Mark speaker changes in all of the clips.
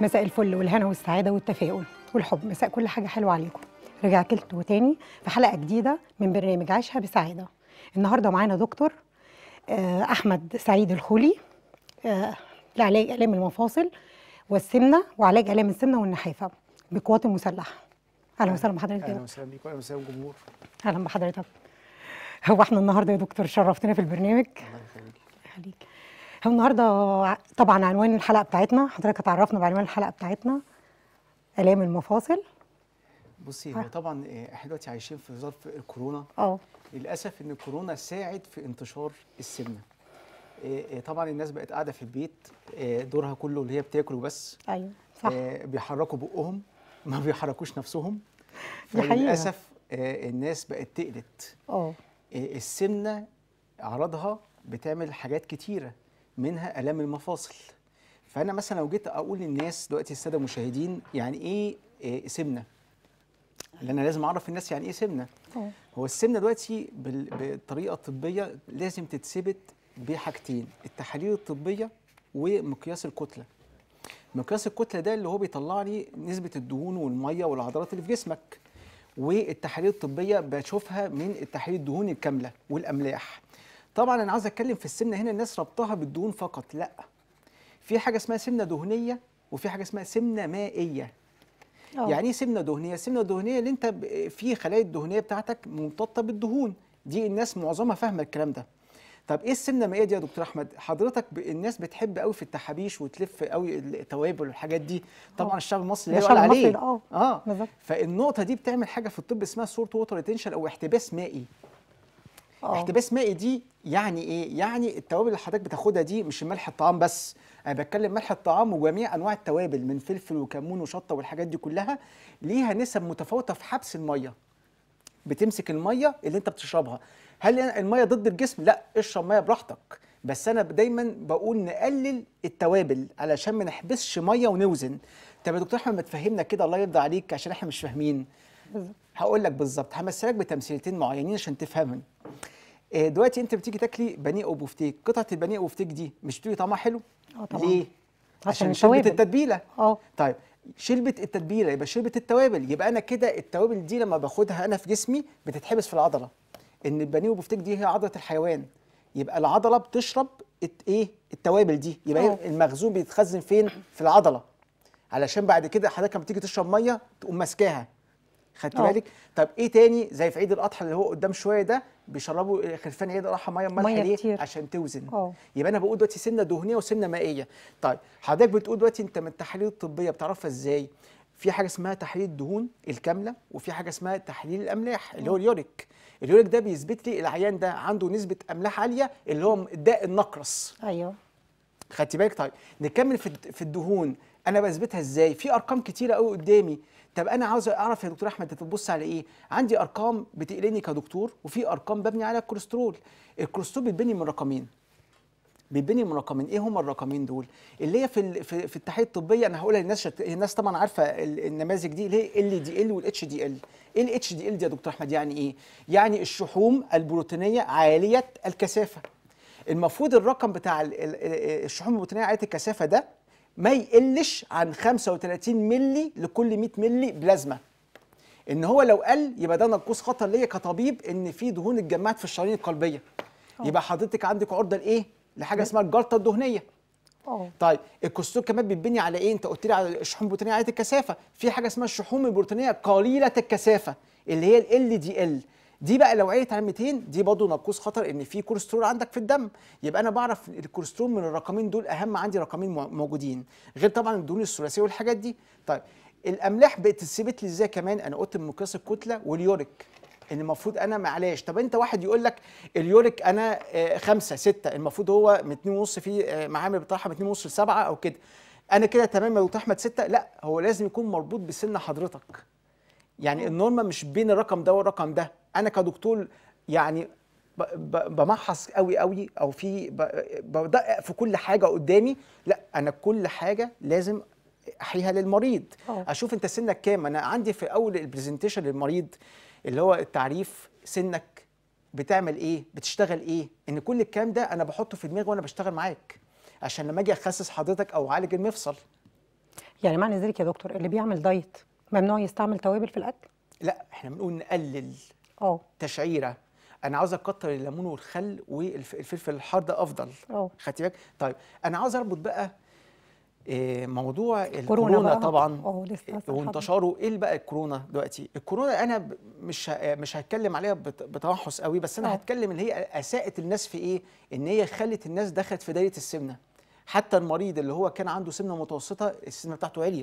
Speaker 1: مساء الفل والهنا والسعاده والتفاؤل والحب مساء كل حاجه حلوه عليكم رجعت لكم تاني في حلقه جديده من برنامج عيشها بسعاده النهارده معانا دكتور آه، احمد سعيد الخولي آه، لعلاج الام المفاصل والسمنه وعلاج الام السمنه والنحافه بالقوات المسلحه اهلا وسهلا بحضرتك اهلا
Speaker 2: وسهلا بيك واهلا وسهلا بالجمهور
Speaker 1: اهلا بحضرتك هو احنا النهارده يا دكتور شرفتنا في البرنامج
Speaker 2: الله يخليك
Speaker 1: هو النهارده طبعا عنوان الحلقه بتاعتنا حضرتك هتعرفنا بعنوان الحلقه بتاعتنا الام المفاصل
Speaker 2: بصي هو طبعا آه، احنا دلوقتي عايشين في ظرف الكورونا اه للاسف ان الكورونا ساعد في انتشار السمنه آه، آه، طبعا الناس بقت قاعده في البيت دورها كله اللي هي بتاكل وبس ايوه صح بيحركوا بقهم ما بيحركوش نفسهم
Speaker 1: للاسف
Speaker 2: الناس بقت تقلت اه السمنه اعراضها بتعمل حاجات كتيره منها الام المفاصل فانا مثلا لو جيت اقول للناس دلوقتي الساده المشاهدين يعني ايه, آه، سمنه اللي انا لازم اعرف الناس يعني ايه سمنه هو السمنه دلوقتي بالطريقه الطبيه لازم تتثبت بحاجتين التحاليل الطبيه ومقياس الكتله مقياس الكتله ده اللي هو بيطلع لي نسبه الدهون والميه والعضلات اللي في جسمك والتحاليل الطبيه بشوفها من التحاليل الدهون الكامله والاملاح طبعا انا عايز اتكلم في السمنه هنا الناس ربطها بالدهون فقط لا في حاجه اسمها سمنه دهنيه وفي حاجه اسمها سمنه مائيه أوه. يعني ايه سمنه دهنيه السمنه الدهنيه اللي انت في خلايا الدهنيه بتاعتك ممتطه بالدهون دي الناس معظمها فاهمه الكلام ده طب ايه السمنه المائيه دي يا دكتور احمد حضرتك الناس بتحب قوي في التحابيش وتلف قوي التوابل والحاجات دي طبعا أوه. الشعب المصري لا يقول عليه اه بالظبط فالنقطه دي بتعمل حاجه في الطب اسمها سورت ووتر ريتنشن او احتباس مائي أوه. احتباس مائي دي يعني ايه؟ يعني التوابل اللي حضرتك بتاخدها دي مش ملح الطعام بس، انا بتكلم ملح الطعام وجميع انواع التوابل من فلفل وكمون وشطه والحاجات دي كلها ليها نسب متفاوته في حبس الميه. بتمسك الميه اللي انت بتشربها، هل الميه ضد الجسم؟ لا، اشرب ميه براحتك، بس انا دايما بقول نقلل التوابل علشان ما نحبسش ميه ونوزن. طب يا دكتور احمد ما تفهمنا كده الله يرضى عليك عشان احنا مش فاهمين. بالظبط. هقول لك بالظبط همثلك بتمثيلتين معينين عشان تفهمهم آه، دلوقتي انت بتيجي تاكلي بانيه او بفتيك قطعه البانيه او بفتيك دي مش بتقولي طعمها حلو اه طبعا ليه عشان, عشان شلبه التتبيله اه طيب شلبه التتبيله يبقى شلبه التوابل يبقى انا كده التوابل دي لما باخدها انا في جسمي بتتحبس في العضله ان البانيه وبفتيك دي هي عضله الحيوان يبقى العضله بتشرب ايه التوابل دي يبقى أوه. المخزون بيتخزن فين في العضله علشان بعد كده حضرتك لما تيجي تشرب ميه تقوم ماسكاها خدت آه. بالك طب ايه تاني زي في عيد الاضحى اللي هو قدام شويه ده بيشربوا خرفان عيد الاضحى ميه مالحه ليه كتير. عشان توزن أوه. يبقى انا بقول دلوقتي سنه دهنيه وسنه مائيه طيب حضرتك بتقول دلوقتي انت من التحاليل الطبيه بتعرفها ازاي في حاجه اسمها تحليل الدهون الكامله وفي حاجه اسمها تحليل الاملاح اللي هو آه. اليوريك اليوريك ده بيثبت لي العيان ده عنده نسبه املاح عاليه اللي هو الداء النقرس ايوه خدتي بالك طيب نكمل في الدهون انا بثبتها ازاي في ارقام كتيره قوي قدامي طب انا عاوز اعرف يا دكتور احمد انت بتبص على ايه عندي ارقام بتقلقني كدكتور وفي ارقام ببني على الكوليسترول الكوليسترول بيتبني من رقمين بيتبني من رقمين ايه هما الرقمين دول اللي هي في في, في التحيه الطبيه انا هقولها للناس الناس طبعا عارفه النماذج دي اللي هي ال دي ال والاتش دي ال ايه الاتش دي ال دي يا دكتور احمد يعني ايه يعني الشحوم البروتينيه عاليه الكثافه المفروض الرقم بتاع الشحوم البروتينيه عاليه الكثافه ده ما يقلش عن 35 ملي لكل 100 ملي بلازما ان هو لو قل يبقى ده نقص خطر ليا كطبيب ان في دهون اتجمعت في الشرايين القلبيه أوه. يبقى حضرتك عندك عرضه لايه لحاجه اسمها الجلطه الدهنيه أوه. طيب الكستور كمان بيتبني على ايه انت قلت لي على الشحوم البروتينيه عاليه الكثافه في حاجه اسمها الشحوم البروتينيه قليله الكثافه اللي هي ال دي ال دي بقى لو عيت على 200 دي برضه ناقوس خطر ان في كوليسترول عندك في الدم يبقى انا بعرف الكوليسترول من الرقمين دول اهم عندي رقمين موجودين غير طبعا الدهون الثلاثيه والحاجات دي طيب الاملاح بتثبت لي ازاي كمان انا قلت مقياس الكتله واليوريك ان المفروض انا معلاش طب انت واحد يقول لك اليوريك انا آه، خمسة ستة المفروض هو من اتنين ونص في آه، معامل بتاعها من اتنين ونص لسبعة او كده انا كده تمام لو احمد ستة لا هو لازم يكون مربوط بسن حضرتك يعني النورمال مش بين الرقم ده والرقم ده انا كدكتور يعني بمحص قوي قوي او في بدقق في كل حاجه قدامي لا انا كل حاجه لازم احيها للمريض أوه. اشوف انت سنك كام انا عندي في اول البرزنتيشن للمريض اللي هو التعريف سنك بتعمل ايه بتشتغل ايه ان كل الكلام ده انا بحطه في دماغي وانا بشتغل معاك عشان لما اجي اخسس حضرتك او اعالج المفصل
Speaker 1: يعني معنى ذلك يا دكتور اللي بيعمل دايت ممنوع يستعمل توابل في الاكل
Speaker 2: لا احنا بنقول نقلل اه تشعيره انا عاوز اكتر الليمون والخل والفلفل الحار ده افضل اه خدتي بالك طيب انا عاوز اربط بقى آه، موضوع الكورونا طبعا آه، وانتشاره ايه بقى الكورونا دلوقتي الكورونا انا مش آه، مش هتكلم عليها بتوحش قوي بس انا أوه. هتكلم ان هي اساءت الناس في ايه ان هي خلت الناس دخلت في دايره السمنه حتى المريض اللي هو كان عنده سمنه متوسطه السمنه بتاعته عليت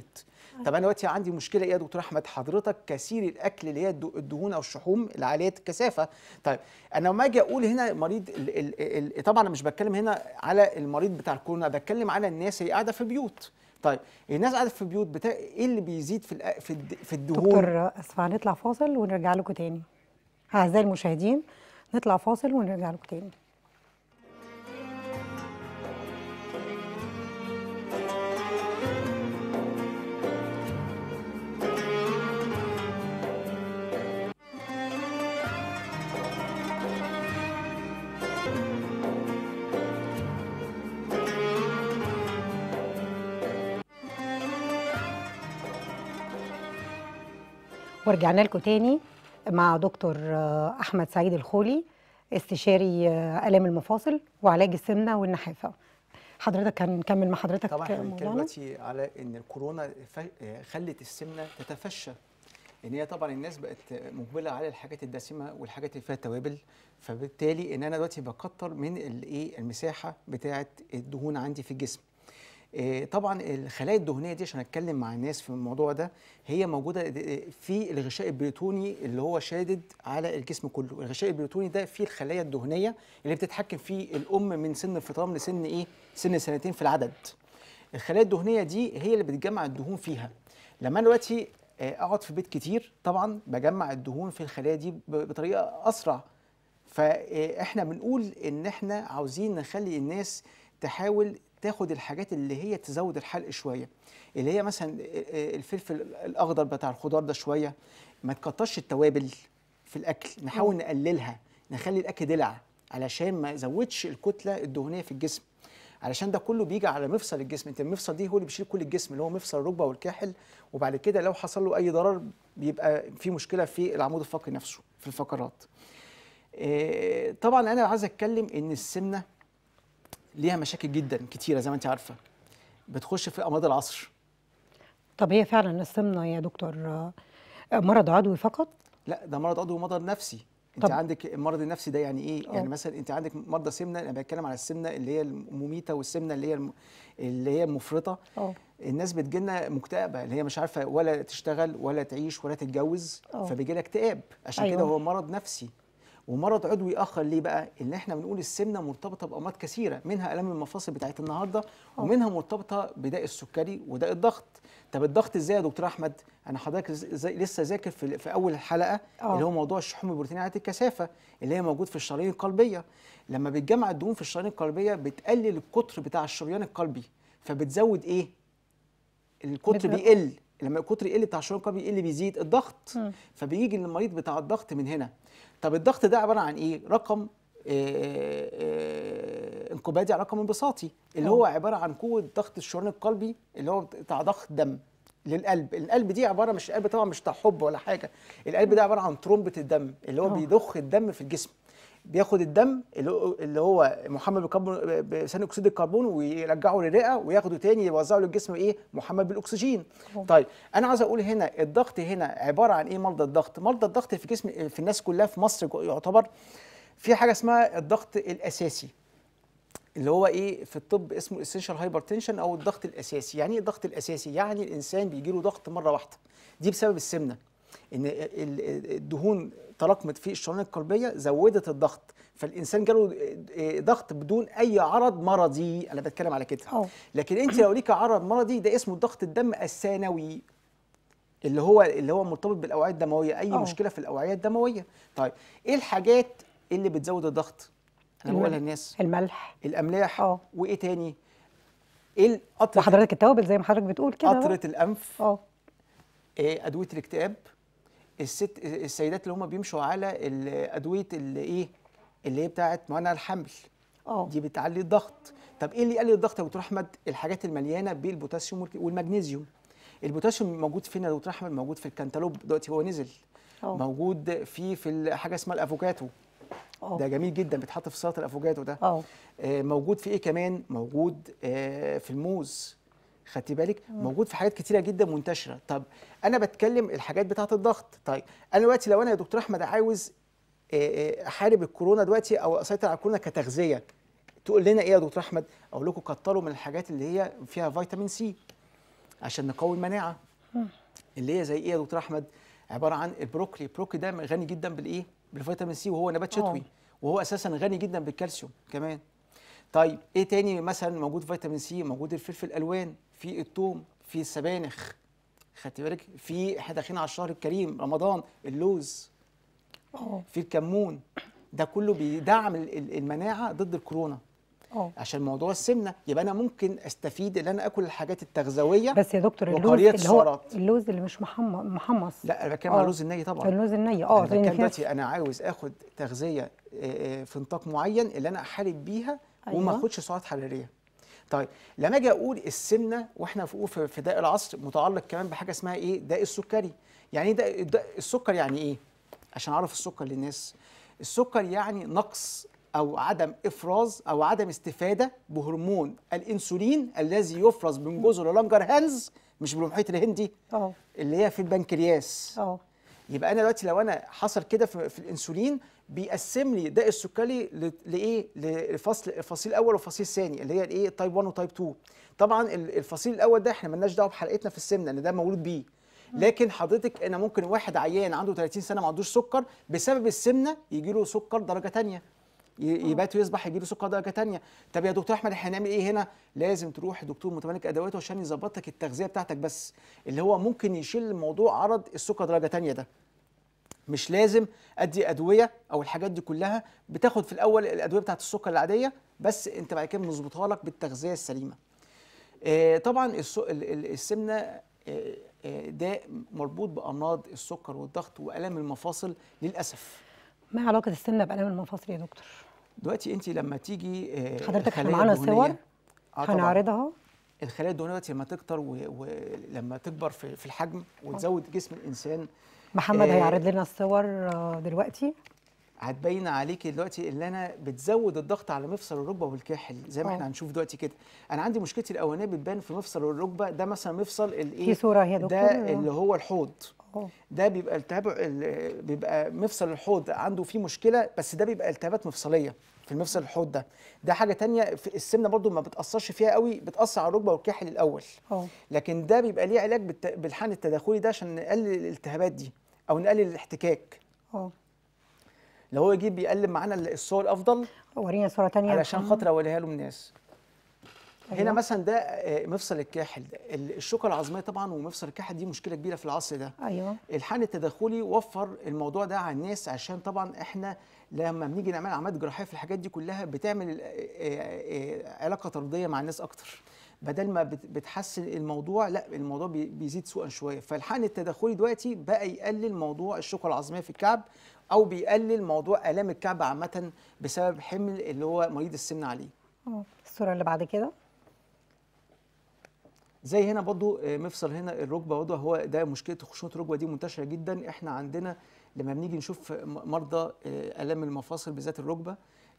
Speaker 2: أيوة. طب انا دلوقتي عندي مشكله ايه يا دكتور احمد حضرتك كثير الاكل اللي هي الدهون او الشحوم العاليه الكثافه طيب انا لما اجي اقول هنا مريض الـ الـ الـ طبعا انا مش بتكلم هنا على المريض بتاع الكورونا بتكلم على الناس اللي قاعده في بيوت طيب الناس قاعده في بيوت بتا... ايه اللي بيزيد في في, في الدهون دكتور
Speaker 1: اسف هنطلع فاصل ونرجع لكم تاني اعزائي المشاهدين نطلع فاصل ونرجع لكم تاني ورجعنا لكم تاني مع دكتور آه، احمد سعيد الخولي استشاري آه، الام المفاصل وعلاج السمنه والنحافه حضرتك هنكمل مع حضرتك طبعا دلوقتي
Speaker 2: على ان الكورونا خلت السمنه تتفشى ان هي طبعا الناس بقت مقبله على الحاجات الدسمه والحاجات اللي فيها توابل فبالتالي ان انا دلوقتي بكتر من الايه المساحه بتاعه الدهون عندي في الجسم آه، طبعا الخلايا الدهنيه دي عشان اتكلم مع الناس في الموضوع ده هي موجوده في الغشاء البريتوني اللي هو شادد على الجسم كله الغشاء البريتوني ده فيه الخلايا الدهنيه اللي بتتحكم في الام من سن الفطام لسن ايه سن سنتين في العدد الخلايا الدهنيه دي هي اللي بتجمع الدهون فيها لما انا دلوقتي آه، اقعد في بيت كتير طبعا بجمع الدهون في الخلايا دي بطريقه اسرع فاحنا بنقول ان احنا عاوزين نخلي الناس تحاول تاخد الحاجات اللي هي تزود الحرق شويه اللي هي مثلا الفلفل الاخضر بتاع الخضار ده شويه ما تكترش التوابل في الاكل نحاول نقللها نخلي الاكل دلع علشان ما يزودش الكتله الدهنيه في الجسم علشان ده كله بيجي على مفصل الجسم انت المفصل دي هو اللي بيشيل كل الجسم اللي هو مفصل الركبه والكاحل وبعد كده لو حصل له اي ضرر بيبقى في مشكله في العمود الفقري نفسه في الفقرات طبعا انا عايز اتكلم ان السمنه ليها مشاكل جدا كتيره زي ما انت عارفه بتخش في امراض العصر
Speaker 1: طب هي فعلا السمنه يا دكتور آه، مرض عضوي فقط
Speaker 2: لا ده مرض عضوي ومرض نفسي انت طب. عندك المرض النفسي ده يعني ايه أوه. يعني آه. مثلا انت عندك مرضى سمنه انا بتكلم على السمنه اللي هي المميته والسمنه اللي هي الم... اللي هي المفرطه أوه. الناس بتجي لنا مكتئبه اللي هي مش عارفه ولا تشتغل ولا تعيش ولا تتجوز آه. فبيجي لها اكتئاب عشان أيوة. كده هو مرض نفسي ومرض عضوي اخر ليه بقى ان احنا بنقول السمنه مرتبطه بامراض كثيره منها الام المفاصل بتاعت النهارده آه. ومنها مرتبطه بداء السكري وداء الضغط طب الضغط ازاي يا دكتور احمد انا حضرتك لسه ذاكر في, في اول الحلقه أوه. اللي هو موضوع الشحوم البروتينيه عاليه الكثافه اللي هي موجود في الشرايين القلبيه لما بتجمع الدهون في الشرايين القلبيه بتقلل القطر بتاع الشريان القلبي فبتزود ايه القطر بيقل لما القطر يقل بتاع الشعور القلبي يقل بيزيد الضغط فبيجي للمريض بتاع الضغط من هنا طب الضغط ده عباره عن ايه رقم آه، آه، آه، انقباضي على رقم انبساطي اللي هو عباره عن قوه ضغط الشريان القلبي اللي هو بتاع ضغط دم للقلب القلب دي عباره مش القلب طبعا مش بتاع حب ولا حاجه القلب ده عباره عن ترومبه الدم اللي هو بيضخ الدم في الجسم بياخد الدم اللي هو محمل بثاني اكسيد الكربون ويرجعه للرئه وياخده تاني يوزعه للجسم ايه محمل بالاكسجين طيب انا عايز اقول هنا الضغط هنا عباره عن ايه مرضى الضغط مرضى الضغط في جسم في الناس كلها في مصر يعتبر في حاجه اسمها الضغط الاساسي اللي هو ايه في الطب اسمه اسينشال هايبرتنشن او الضغط الاساسي يعني ايه الضغط الاساسي يعني الانسان بيجيله ضغط مره واحده دي بسبب السمنه ان الدهون تراكمت في الشرايين القلبيه زودت الضغط فالانسان جاله آه، آه، ضغط بدون اي عرض مرضي انا بتكلم على كده أوه. لكن انت لو ليك عرض مرضي ده اسمه ضغط الدم الثانوي اللي هو اللي هو مرتبط بالاوعيه الدمويه اي أوه. مشكله في الاوعيه الدمويه طيب ايه الحاجات اللي بتزود الضغط انا بقولها للناس الملح الاملاح اه وايه تاني ايه قطره وحضرتك
Speaker 1: التوابل زي ما حضرتك بتقول كده قطره
Speaker 2: الانف اه ادويه الاكتئاب الست السيدات اللي هم بيمشوا على ادويه اللي ايه اللي هي بتاعه منع الحمل اه دي بتعلي الضغط طب ايه اللي يقلل الضغط يا دكتور احمد الحاجات المليانه بالبوتاسيوم والمغنيسيوم البوتاسيوم موجود فين يا دكتور احمد موجود في الكنتالوب دلوقتي هو نزل أوه. موجود في في حاجه اسمها الافوكاتو أوه. ده جميل جدا بيتحط في سلطه الافوكاتو ده اه. آه موجود في ايه كمان موجود آه في الموز خدتي بالك موجود في حاجات كتيره جدا منتشره طب انا بتكلم الحاجات بتاعه الضغط طيب انا دلوقتي لو انا يا دكتور احمد عاوز آه، آه، احارب الكورونا دلوقتي او اسيطر على الكورونا كتغذيه تقول لنا ايه يا دكتور احمد اقول لكم كتروا من الحاجات اللي هي فيها فيتامين سي عشان نقوي المناعه اللي هي زي ايه يا دكتور احمد عباره عن البروكلي البروكلي ده غني جدا بالايه بالفيتامين سي وهو نبات شتوي اه. وهو اساسا غني جدا بالكالسيوم كمان طيب ايه تاني مثلا موجود فيتامين سي موجود الفلفل الالوان في الثوم في السبانخ خدت بالك في احنا داخلين على الشهر الكريم رمضان اللوز أوه. في الكمون ده كله بيدعم المناعه ضد الكورونا أوه. عشان موضوع السمنه يبقى انا ممكن استفيد ان انا اكل الحاجات التغذويه بس يا دكتور اللوز اللي هو
Speaker 1: اللوز اللي مش محمص لا انا بتكلم على اللوز الني طبعا اللوز الني اه انا طيب، دلوقتي
Speaker 2: انا عاوز اخد تغذيه آه، آه، في نطاق معين اللي انا احارب بيها أيوة. وما اخدش سعرات حراريه طيب لما اجي اقول السمنه واحنا في في داء العصر متعلق كمان بحاجه اسمها ايه داء السكري يعني ايه داء السكر يعني ايه عشان اعرف السكر للناس السكر يعني نقص او عدم افراز او عدم استفاده بهرمون الانسولين الذي يفرز من جزر لانجر هانز مش بالمحيط الهندي اه اللي هي في البنكرياس اه يبقى انا دلوقتي لو انا حصل كده في الانسولين بيقسم لي داء السكري لايه لفصل الفصيل الاول والفصيل الثاني اللي هي الايه تايب 1 وتايب 2 طبعا الفصيل الاول ده احنا مالناش دعوه بحلقتنا في السمنه ان ده مولود بيه لكن حضرتك انا ممكن واحد عيان عنده 30 سنه ما عندوش سكر بسبب السمنه يجي له سكر درجه ثانيه يبات ويصبح يجي له سكر درجه ثانيه طب يا دكتور احمد احنا هنعمل ايه هنا لازم تروح لدكتور متملك ادواته عشان يظبط لك التغذيه بتاعتك بس اللي هو ممكن يشيل موضوع عرض السكر درجه ثانيه ده مش لازم ادي ادويه او الحاجات دي كلها بتاخد في الاول الادويه بتاعت السكر العاديه بس انت بعد كده بنظبطها لك بالتغذيه السليمه آه، طبعا السمنه آه، آه، ده مربوط بامراض السكر والضغط والام المفاصل للاسف ما علاقه
Speaker 1: السمنه بالام المفاصل يا دكتور
Speaker 2: دلوقتي انت لما تيجي حضرتك معانا صور هنعرضها الخلايا الدهنيه لما تكتر ولما تكبر في الحجم وتزود جسم الانسان محمد آه، هيعرض
Speaker 1: لنا الصور آه، دلوقتي
Speaker 2: هتبين عليكي دلوقتي اللي انا بتزود الضغط على مفصل الركبه والكاحل زي ما أوه. احنا هنشوف دلوقتي كده انا عندي مشكلتي الاولانيه بتبان في مفصل الركبه ده مثلا مفصل الايه في صوره هي دكتور ده اللي هو الحوض أوه. ده بيبقى التهاب بيبقى مفصل الحوض عنده فيه مشكله بس ده بيبقى التهابات مفصليه في المفصل الحوض ده ده حاجه تانية في السمنه برضو ما بتاثرش فيها قوي بتاثر على الركبه والكاحل الاول أوه. لكن ده بيبقى ليه علاج بالحقن التداخلي ده عشان نقلل الالتهابات دي او نقلل الاحتكاك اه لو هو يجيب يقلب معانا الصور افضل ورينا صوره تانية علشان خاطر اوريها له الناس أيوة. هنا مثلا ده آه، مفصل الكاحل الشوكه العظميه طبعا ومفصل الكاحل دي مشكله كبيره في العصر ده ايوه الحقن التداخلي وفر الموضوع ده على الناس عشان طبعا احنا لما بنيجي نعمل عمليات جراحيه في الحاجات دي كلها بتعمل آه، آه، علاقه طرديه مع الناس اكتر بدل ما بتحسن الموضوع لا الموضوع بيزيد سوءا شويه فالحقن التدخلي دلوقتي بقى يقلل موضوع الشوكه العظميه في الكعب او بيقلل موضوع الام الكعب عامه بسبب حمل اللي هو مريض السمنه عليه
Speaker 1: الصوره اللي بعد كده
Speaker 2: زي هنا برضو آه، مفصل هنا الركبه برضو هو ده مشكله خشونه الركبه دي منتشره جدا احنا عندنا لما بنيجي نشوف مرضى آه، الام المفاصل بالذات الركبه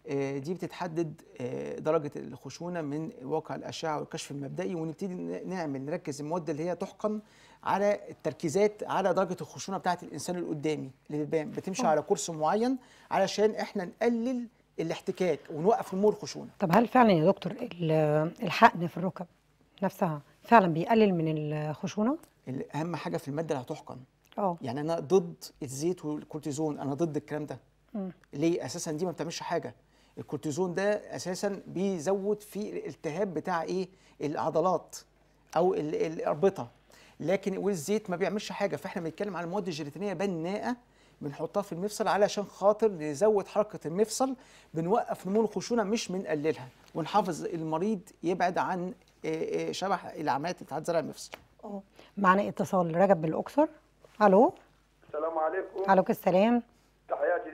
Speaker 2: آه، دي بتتحدد آه، درجه الخشونه من واقع الاشعه والكشف المبدئي ونبتدي نعمل نركز المواد اللي هي تحقن على التركيزات على درجه الخشونه بتاعه الانسان اللي قدامي اللي بتبان بتمشي على كورس معين علشان احنا نقلل الاحتكاك ونوقف نمو الخشونه.
Speaker 1: طب هل فعلا يا دكتور الحقن في الركب نفسها فعلا بيقلل
Speaker 2: من الخشونه؟ اهم حاجه في الماده اللي هتحقن. اه يعني انا ضد الزيت والكورتيزون، انا ضد الكلام ده. م. ليه؟ اساسا دي ما بتعملش حاجه. الكورتيزون ده اساسا بيزود في الالتهاب بتاع ايه العضلات او الاربطه لكن والزيت ما بيعملش حاجه فاحنا بنتكلم على المواد الجيلاتينيه بناءه بنحطها في المفصل علشان خاطر نزود حركه المفصل بنوقف نمو الخشونه مش بنقللها ونحافظ المريض يبعد عن آه، آه، شبح العمليات بتاعت زرع المفصل.
Speaker 1: اه معنا اتصال رجب بالاقصر الو
Speaker 3: السلام عليكم. عليكم السلام.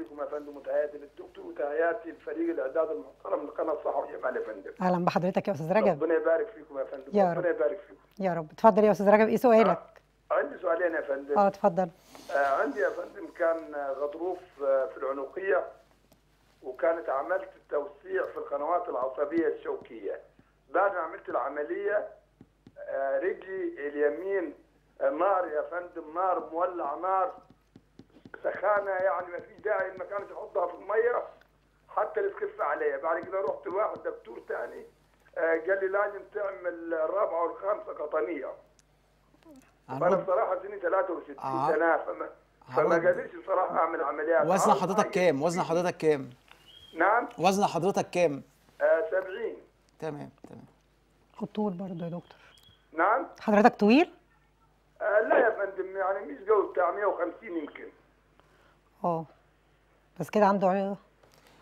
Speaker 3: عليكم يا فندم وتحياتي للدكتور وتحياتي لفريق الاعداد المحترم لقناه صح وجمال يا فندم اهلا بحضرتك يا استاذ رجب ربنا يبارك فيكم يا فندم يا رب. ربنا يبارك فيكم
Speaker 1: يا رب اتفضل يا استاذ رجب ايه سؤالك؟
Speaker 3: آه. عندي سؤالين يا فندم اه اتفضل آه عندي يا فندم كان غضروف آه، في العنقيه وكانت عملت التوسيع في القنوات العصبيه الشوكيه بعد ما عملت العمليه آه رجلي اليمين نار آه، يا فندم نار مولع نار سخانه يعني ما فيش داعي ما كانت تحطها في الميه حتى اللي تخف عليها بعد كده رحت واحد دكتور ثاني آه، قال لي لازم تعمل الرابعه والخامسه قطنيه فانا بصراحه سني 63 آه. سنه فما فما قدرتش بصراحه اعمل عمليات وزن آه، حضرتك كام؟ وزن
Speaker 2: حضرتك كام؟ نعم وزن حضرتك كام؟
Speaker 3: آه 70 تمام
Speaker 2: تمام طول برضه يا دكتور
Speaker 3: نعم
Speaker 1: حضرتك طويل؟
Speaker 3: آه لا يا فندم يعني مش جو بتاع 150 يمكن
Speaker 1: اه بس كده عنده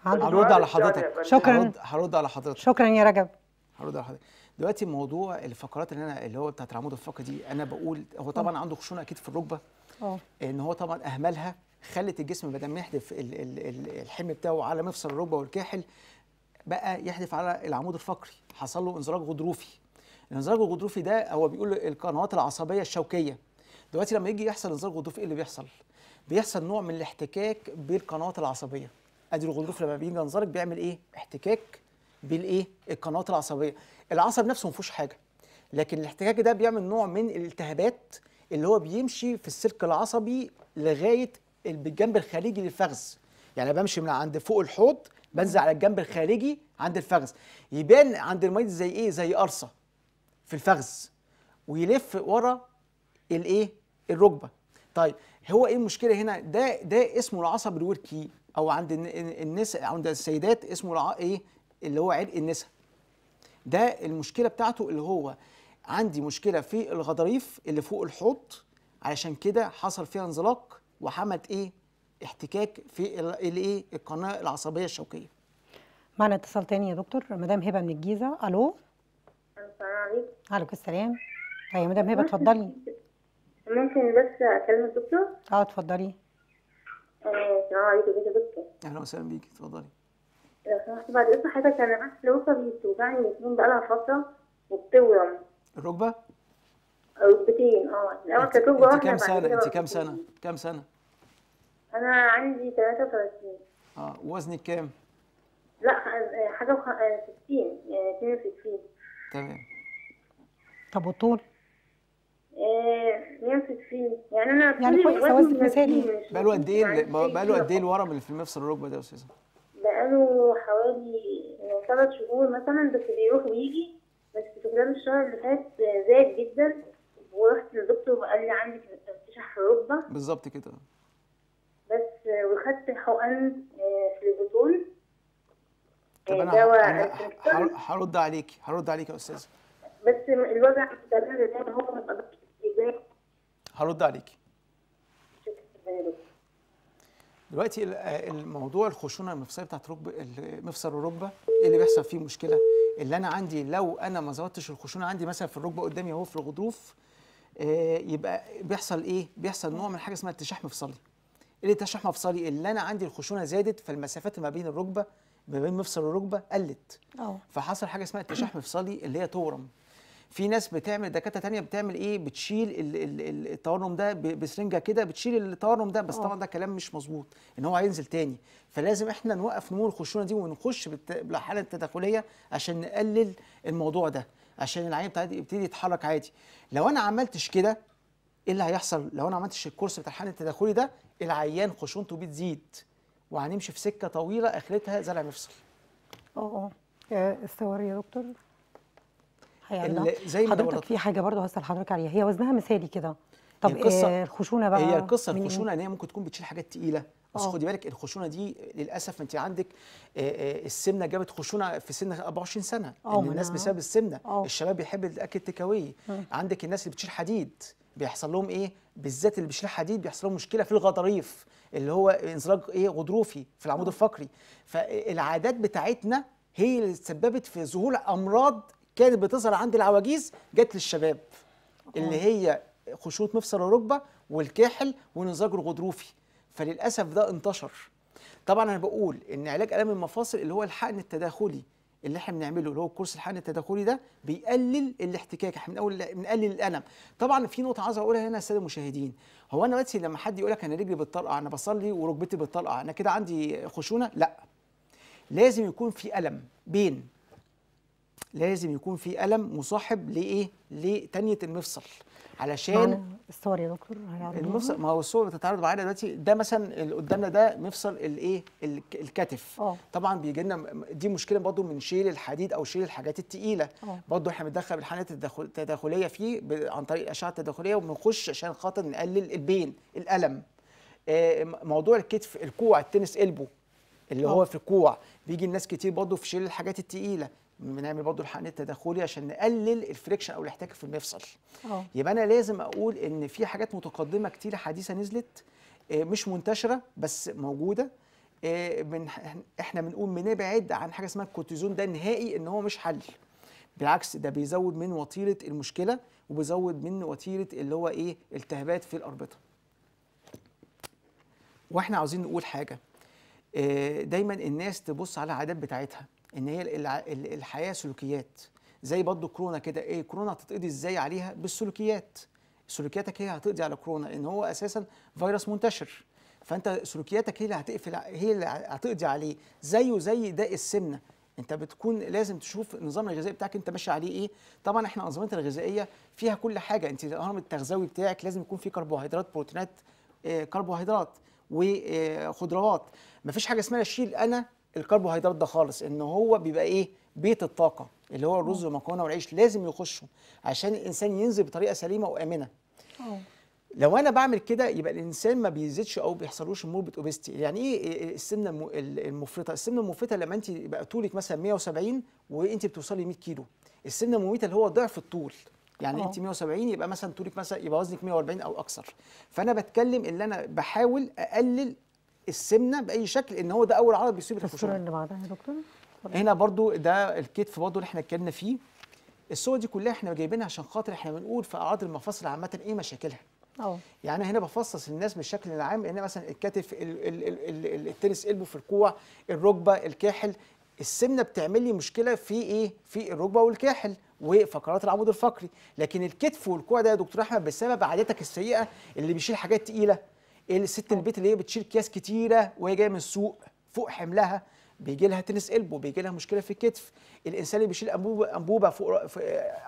Speaker 1: عنده هرد على حضرتك شكرا
Speaker 3: هرد
Speaker 2: على حضرتك شكرا يا رجب هرد على حضرتك دلوقتي موضوع الفقرات اللي انا اللي هو بتاعت العمود الفقري دي انا بقول هو اه. طبعا عنده خشونه اكيد في الركبه اه ان هو طبعا اهملها خلت الجسم بدل ما يحدف الحمل بتاعه على مفصل الركبه والكاحل بقى يحدف على العمود الفقري حصل له انزلاق غضروفي الانزلاق الغضروفي ده هو بيقول القنوات العصبيه الشوكيه دلوقتي لما يجي يحصل انزلاق غضروفي ايه اللي بيحصل بيحصل نوع من الاحتكاك بالقنوات العصبيه ادي الغضروف لما بيجي ينزلق بيعمل ايه احتكاك بالايه القنوات العصبيه العصب نفسه ما فيهوش حاجه لكن الاحتكاك ده بيعمل نوع من الالتهابات اللي هو بيمشي في السلك العصبي لغايه الجنب الخارجي للفخذ يعني بمشي من عند فوق الحوض بنزل على الجنب الخارجي عند الفخذ يبان عند الميت زي ايه زي قرصه في الفخذ ويلف ورا الايه الركبه طيب هو ايه المشكله هنا ده ده اسمه العصب الوركي او عند النساء عند السيدات اسمه الع... ايه اللي هو عرق النساء ده المشكله بتاعته اللي هو عندي مشكله في الغضاريف اللي فوق الحوض علشان كده حصل فيها انزلاق وحملت ايه احتكاك في الايه القناه العصبيه الشوكيه
Speaker 1: معنا اتصال تاني يا دكتور مدام هبه من الجيزه الو السلام عليكم عليكم السلام ايوه مدام هبه اتفضلي
Speaker 4: ممكن بس اكلم الدكتور
Speaker 1: اه اتفضلي
Speaker 4: السلام آه، آه، عليكم يا دكتور
Speaker 2: اهلا وسهلا بيكي اتفضلي
Speaker 4: آه، لو سمحت بعد اذن حضرتك انا بس ركبي بتوجعني الاثنين بقالها فتره وبتورم الركبه؟ ركبتين اه انت, كانت ركبه واحده كام سنه انت كام
Speaker 2: سنه؟ كام سنه؟
Speaker 4: انا عندي 33
Speaker 2: اه وزنك كام؟
Speaker 4: لا حاجه 60 يعني 62
Speaker 2: تمام طب والطول؟
Speaker 4: آه، يعني انا يعني كويس وزنك مثالي
Speaker 1: بقاله قد ايه
Speaker 2: بقاله قد ايه الورم اللي في مفصل الركبه ده يا استاذه؟
Speaker 4: بقاله حوالي ثلاث شهور مثلا بس بيروح ويجي بس في خلال الشهر اللي فات زاد جدا ورحت للدكتور وقال لي عندك في ركبه بالظبط كده بس وخدت حقن آه، البطون
Speaker 2: طب انا آه، هرد عليكي هرد عليكي يا استاذه
Speaker 4: بس الوجع استمر لان هو ما بقدرش
Speaker 2: هرد عليكي دلوقتي آه، الموضوع الخشونه المفصليه بتاعت ركب مفصل الركبه ايه اللي بيحصل فيه مشكله اللي انا عندي لو انا ما ظبطتش الخشونه عندي مثلا في الركبه قدامي اهو في الغضروف آه، يبقى بيحصل ايه بيحصل نوع من حاجه اسمها التشاح مفصلي ايه التشاح مفصلي اللي انا عندي الخشونه زادت فالمسافات ما بين الركبه ما بين مفصل الركبه قلت اه فحصل حاجه اسمها التشاح مفصلي اللي هي تورم في ناس بتعمل دكاتره تانية بتعمل ايه بتشيل التورم ده بسرنجه كده بتشيل التورم ده بس طبعا آه. ده كلام مش مظبوط ان هو هينزل تاني فلازم احنا نوقف نمو الخشونه دي ونخش بالحاله التداخليه عشان نقلل الموضوع ده عشان العين بتاعتي يبتدي يتحرك عادي لو انا عملتش كده ايه اللي هيحصل لو انا عملتش الكورس بتاع الحاله التداخلي ده العيان خشونته بتزيد وهنمشي في سكه طويله اخرتها زلع مفصل
Speaker 1: اه اه الثوري يا دكتور
Speaker 2: يعني، زي ما حضرتك في
Speaker 1: حاجه برضه هسال حضرتك عليها هي وزنها مثالي كده
Speaker 2: طب القصة إيه الخشونه بقى هي القصه الخشونه إيه؟ ان هي ممكن تكون بتشيل حاجات تقيله بس آه. خدي بالك الخشونه دي للاسف انت عندك آه، آه، السمنه جابت خشونه في سن 24 سنه ان الناس بسبب السمنه أوه. الشباب بيحب الاكل التكاوي عندك الناس اللي بتشيل حديد بيحصل لهم ايه بالذات اللي بيشيل حديد بيحصل لهم مشكله في الغضاريف اللي هو انزلاق ايه غضروفي في العمود الفقري فالعادات بتاعتنا هي اللي تسببت في ظهور امراض كانت بتظهر عند العواجيز جت للشباب اللي هي خشوط مفصل الركبه والكاحل وانزاج الغضروفي فللاسف ده انتشر طبعا انا بقول ان علاج الام المفاصل اللي هو الحقن التداخلي اللي احنا بنعمله اللي هو كورس الحقن التداخلي ده بيقلل الاحتكاك احنا بنقول بنقلل الالم طبعا في نقطه عايز اقولها هنا يا الساده المشاهدين هو انا دلوقتي لما حد يقول لك انا رجلي بتطلقع انا بصلي وركبتي بتطلقع انا كده عندي خشونه لا لازم يكون في الم بين لازم يكون في الم مصاحب لايه لتنيه المفصل علشان
Speaker 1: الصور يا دكتور المفصل
Speaker 2: ما هو الصور بتتعرض معانا دلوقتي ده مثلا اللي قدامنا ده مفصل الايه الكتف أوه. طبعا بيجي لنا دي مشكله برضو من شيل الحديد او شيل الحاجات الثقيله اه. برضو احنا بندخل بالحالات التداخليه فيه عن طريق اشعه تداخليه وبنخش عشان خاطر نقلل البين الالم آه، موضوع الكتف الكوع التنس قلبه اللي أوه. هو في الكوع بيجي الناس كتير برضه في شيل الحاجات التقيله بنعمل برضه الحقن التداخلي عشان نقلل الفريكشن او الاحتكاك في المفصل أوه. يبقى انا لازم اقول ان في حاجات متقدمه كتير حديثه نزلت آه، مش منتشره بس موجوده آه، من احنا بنقول بنبعد عن حاجه اسمها الكورتيزون ده نهائي ان هو مش حل بالعكس ده بيزود من وتيره المشكله وبيزود من وتيره اللي هو ايه التهابات في الاربطه واحنا عاوزين نقول حاجه آه، دايما الناس تبص على العادات بتاعتها ان هي الحياه سلوكيات زي برضه كورونا كده ايه كورونا هتتقضي ازاي عليها بالسلوكيات سلوكياتك هي هتقضي على كورونا لان هو اساسا فيروس منتشر فانت سلوكياتك هي اللي هتقفل هي اللي هتقضي عليه زيه زي داء السمنه انت بتكون لازم تشوف النظام الغذائي بتاعك انت ماشي عليه ايه طبعا احنا انظمتنا الغذائيه فيها كل حاجه انت النظام التغذوي بتاعك لازم يكون فيه كربوهيدرات بروتينات آه، كربوهيدرات وخضروات آه، مفيش حاجه اسمها شيل انا الكربوهيدرات ده خالص ان هو بيبقى ايه بيت الطاقه اللي هو الرز والمكرونه والعيش لازم يخشوا عشان الانسان ينزل بطريقه سليمه وامنه أوه. لو انا بعمل كده يبقى الانسان ما بيزيدش او بيحصلوش مربط اوبيستي يعني ايه, إيه, إيه السمنه المفرطه السمنه المفرطه لما انت بقى طولك مثلا 170 وانت بتوصلي 100 كيلو السمنه المميته اللي هو ضعف الطول يعني أوه. انت 170 يبقى مثلا طولك مثلا يبقى وزنك 140 او اكثر فانا بتكلم ان انا بحاول اقلل السمنه باي شكل ان هو ده اول عرض بيصيب الحشرات اللي بعدها يا دكتور هنا برضو ده الكتف برضو اللي احنا اتكلمنا فيه الصور دي كلها احنا جايبينها عشان خاطر احنا بنقول في اعراض المفاصل عامه ايه مشاكلها أوه. يعني هنا بفصص الناس بالشكل العام ان مثلا الكتف التنس قلبه في الكوع الركبه الكاحل السمنه بتعمل لي مشكله في ايه في الركبه والكاحل وفقرات العمود الفقري لكن الكتف والكوع ده يا دكتور احمد بسبب عادتك السيئه اللي بيشيل حاجات تقيله الست البيت اللي هي بتشيل اكياس كتيره وهي جايه من السوق فوق حملها بيجي لها تنس قلبه بيجي لها مشكله في الكتف الانسان اللي بيشيل انبوبه انبوبه فوق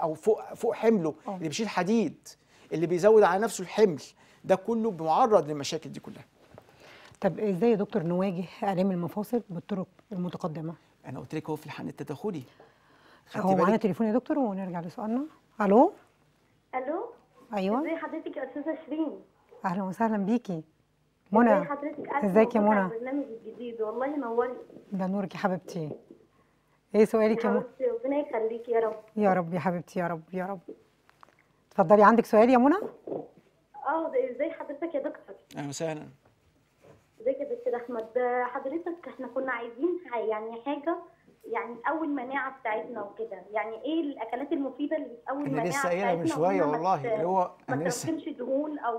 Speaker 2: او فوق فوق حمله آه. اللي بيشيل حديد اللي بيزود على نفسه الحمل ده كله معرض للمشاكل دي كلها
Speaker 1: طب ازاي يا دكتور نواجه الام المفاصل بالطرق المتقدمه
Speaker 2: انا قلت لك هو في الحقن التداخلي هو معانا
Speaker 1: تليفون يا دكتور ونرجع لسؤالنا الو
Speaker 4: الو ايوه ازي حضرتك يا استاذه شيرين
Speaker 1: اهلا وسهلا بيكي
Speaker 4: منى ازيك يا منى البرنامج الجديد والله نوري
Speaker 1: ده نورك يا حبيبتي ايه سؤالك يا منى
Speaker 4: ربنا يخليكي يا رب
Speaker 1: يا رب يا حبيبتي يا رب يا رب اتفضلي عندك سؤال يا منى
Speaker 4: اه ازاي حضرتك يا دكتور اهلا وسهلا ازيك يا دكتور احمد حضرتك احنا كنا عايزين يعني حاجه يعني اول مناعه بتاعتنا وكده يعني ايه الاكلات المفيده اللي بتقوي المناعه لسه قايلها من شويه والله اللي هو ما تركمش دهون او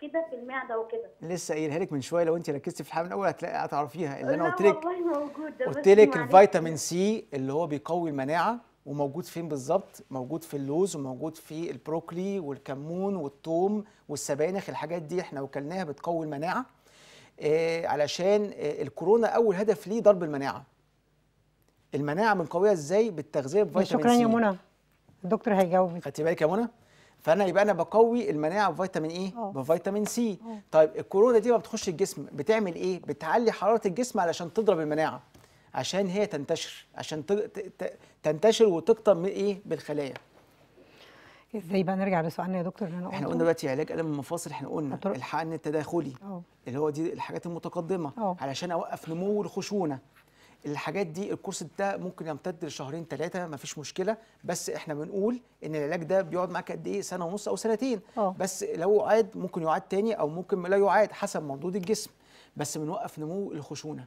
Speaker 4: كده في المعده وكده
Speaker 2: لسه قايلها لك من شويه لو انت ركزتي في الحلقه الاول هتلاقي هتعرفيها اللي انا قلت لك
Speaker 1: قلت لك الفيتامين
Speaker 2: سي اللي هو بيقوي المناعه وموجود فين بالظبط موجود في اللوز وموجود في البروكلي والكمون والثوم والسبانخ الحاجات دي احنا وكلناها بتقوي المناعه آه، علشان آه، الكورونا اول هدف ليه ضرب المناعه المناعه من قويه ازاي بالتغذيه بفيتامين شكرا سي شكرا يا منى الدكتور هيجاوبك خدتي بالك يا منى فانا يبقى انا بقوي المناعه بفيتامين ايه أوه. بفيتامين سي أوه. طيب الكورونا دي ما بتخش الجسم بتعمل ايه بتعلي حراره الجسم علشان تضرب المناعه عشان هي تنتشر عشان تنتشر وتقطم من ايه بالخلايا
Speaker 1: ازاي بقى نرجع لسؤالنا يا دكتور اللي انا احنا قلنا دلوقتي
Speaker 2: علاج الم المفاصل احنا قلنا الحقن التداخلي أوه. اللي هو دي الحاجات المتقدمه أوه. علشان اوقف نمو الخشونه الحاجات دي الكورس ده ممكن يمتد لشهرين ثلاثه ما فيش مشكله بس احنا بنقول ان العلاج ده بيقعد معاك قد ايه سنه ونص او سنتين أوه. بس لو عاد ممكن يعاد تاني او ممكن لا يعاد حسب مردود الجسم بس بنوقف نمو الخشونه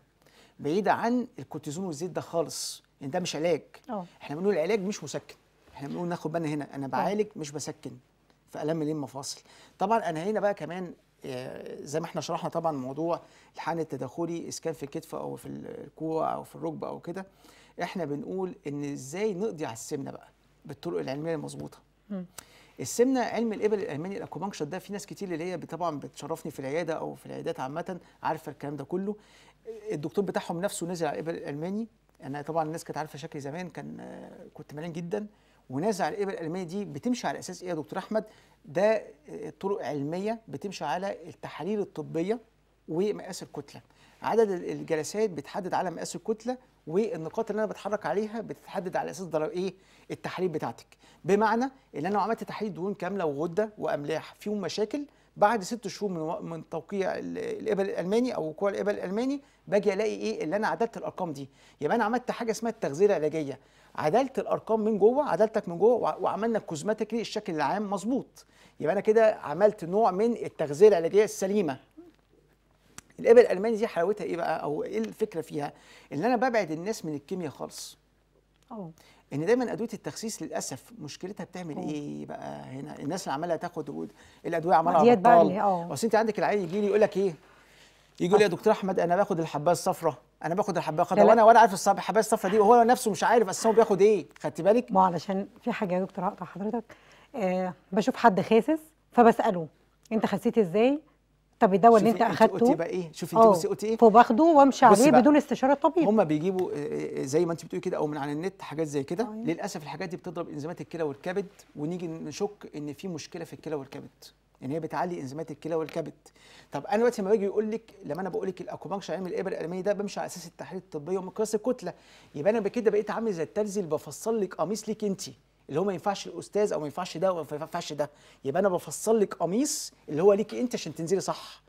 Speaker 2: بعيده عن الكورتيزون والزيت ده خالص لان يعني ده مش علاج أوه. احنا بنقول العلاج مش مسكن احنا بنقول ناخد بالنا هنا انا بعالج آه. مش بسكن في الام ليه المفاصل طبعا هنا بقى كمان آه، زي ما احنا شرحنا طبعا موضوع الحقن التداخلي اذا كان في الكتف او في الكوع او في الركبه او كده احنا بنقول ان ازاي نقضي على السمنه بقى بالطرق العلميه المظبوطه السمنه علم الابل الالماني الاكوبنكشر ده في ناس كتير اللي هي طبعا بتشرفني في العياده او في العيادات عامه عارفه الكلام ده كله الدكتور بتاعهم نفسه نزل على الابل الالماني انا طبعا الناس كانت عارفه شكلي زمان كان آه، كنت مليان جدا ونازع الابر الالماني دي بتمشي على اساس ايه يا دكتور احمد ده آه، طرق علميه بتمشي على التحاليل الطبيه ومقاس الكتله عدد الجلسات بتحدد على مقاس الكتله والنقاط اللي انا بتحرك عليها بتتحدد على اساس ضرب ايه التحاليل بتاعتك بمعنى ان انا لو عملت تحاليل دهون كامله وغده واملاح فيهم مشاكل بعد ست شهور من من توقيع الابل الالماني او وقوع الابل الالماني باجي الاقي ايه اللي انا عددت الارقام دي يبقى انا عملت حاجه اسمها التغذيه العلاجيه عدلت الارقام من جوه عدلتك من جوه وعملنا الكوزماتيكلي الشكل العام مظبوط يبقى انا كده عملت نوع من التغذيه العلاجيه السليمه الابر الالماني دي حلاوتها ايه بقى او ايه الفكره فيها ان انا ببعد الناس من الكيمياء خالص اه ان دايما ادويه التخسيس للاسف مشكلتها بتعمل أوه. ايه بقى هنا الناس اللي عماله تاخد الادويه عماله أه اصل انت عندك العيل يجي لي يقول لك ايه يجي لي يا دكتور احمد انا باخد الحبايه الصفراء انا باخد الحبايه الخضراء وانا وانا عارف الحبايه الصفراء دي وهو نفسه مش عارف اساسا هو
Speaker 1: بياخد ايه خدت بالك ما علشان في حاجه يا دكتور اقطع حضرتك آه بشوف حد خاسس فبساله انت خسيت ازاي طب الدواء اللي انت اخدته قلتي بقى ايه شوفي انت آه، بصي قلتي ايه فباخده وامشي عليه بدون
Speaker 2: استشاره الطبيب هم بيجيبوا آه، آه، زي ما انت بتقولي كده او من على النت حاجات زي كده للاسف الحاجات دي بتضرب انزيمات الكلى والكبد ونيجي نشك ان في مشكله في الكلى والكبد ان هي بتعلي انزيمات الكلى والكبد طب انا دلوقتي لما باجي يقول لك لما انا بقول لك الاكوبنكشر علم الابر الالماني ده بمشي على اساس التحاليل الطبيه ومقياس الكتله يبقى انا كده بقيت عامل زي التلزي اللي بفصل لك قميص ليك انت اللي هو ما ينفعش الاستاذ او ما ينفعش ده وما ينفعش ده يبقى انا بفصل لك قميص اللي هو ليكي انت عشان تنزلي صح